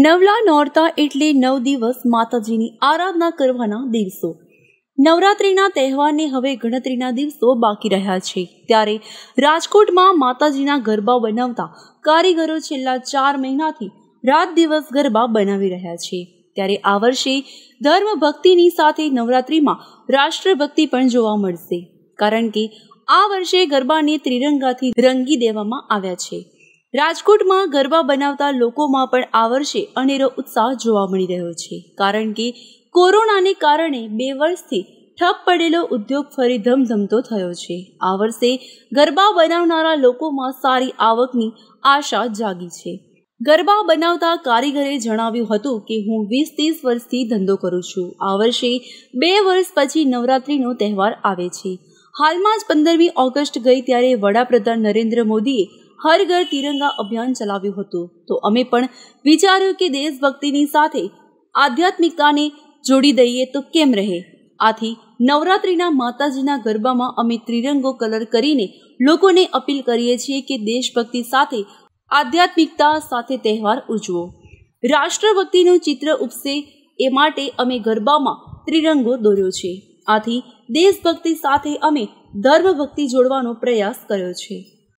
નવલા નોરતા એટલે નવ દિવસ માતાજીની આરાધના કરવાના દિવસો નવરાત્રિના તહેવારને હવે ગણતરીના દિવસો બાકી રહ્યા છે ત્યારે રાજકોટમાં માતાજીના ગરબા બનાવતા કારીગરો છેલ્લા ચાર મહિનાથી રાત દિવસ ગરબા બનાવી રહ્યા છે ત્યારે આ વર્ષે ધર્મ ભક્તિની સાથે નવરાત્રિમાં રાષ્ટ્રભક્તિ પણ જોવા મળશે કારણ કે આ વર્ષે ગરબાને ત્રિરંગાથી રંગી દેવામાં આવ્યા છે રાજકોટમાં ગરબા બનાવતા લોકોમાં પણ આ વર્ષે અનેરો ઉત્સાહ જોવા મળી રહ્યો છે કારણ કે કોરોનાને કારણે બે વર્ષથી ઠપ પડેલો ઉદ્યોગ ફરી ધમધમતો થયો છે આ વર્ષે ગરબા બનાવનારા લોકોમાં સારી આવકની આશા જાગી છે ગરબા બનાવતા કારીગરે જણાવ્યું હતું કે હું વીસ ત્રીસ વર્ષથી ધંધો કરું છું આ વર્ષે બે વર્ષ પછી નવરાત્રિનો તહેવાર આવે છે હાલમાં જ પંદરમી ઓગસ્ટ ગઈ ત્યારે વડાપ્રધાન નરેન્દ્ર મોદીએ હર ઘર તિરંગા અભિયાન ચલાવ્યું હતું તો અમે પણ વિચાર્યું કે દેશભક્તિની સાથે આધ્યાત્મિકતાને જોડી દઈએ તો કેમ રહે આથી નવરાત્રિના માતાજીના ગરબામાં અમે ત્રિરંગો કલર કરીને લોકોને અપીલ કરીએ છીએ કે દેશભક્તિ સાથે આધ્યાત્મિકતા સાથે તહેવાર ઉજવો રાષ્ટ્રભક્તિનું ચિત્ર ઉપસે એ માટે અમે ગરબામાં ત્રિરંગો દોર્યો છે આથી દેશભક્તિ સાથે અમે ધર્મભક્તિ જોડવાનો પ્રયાસ કર્યો છે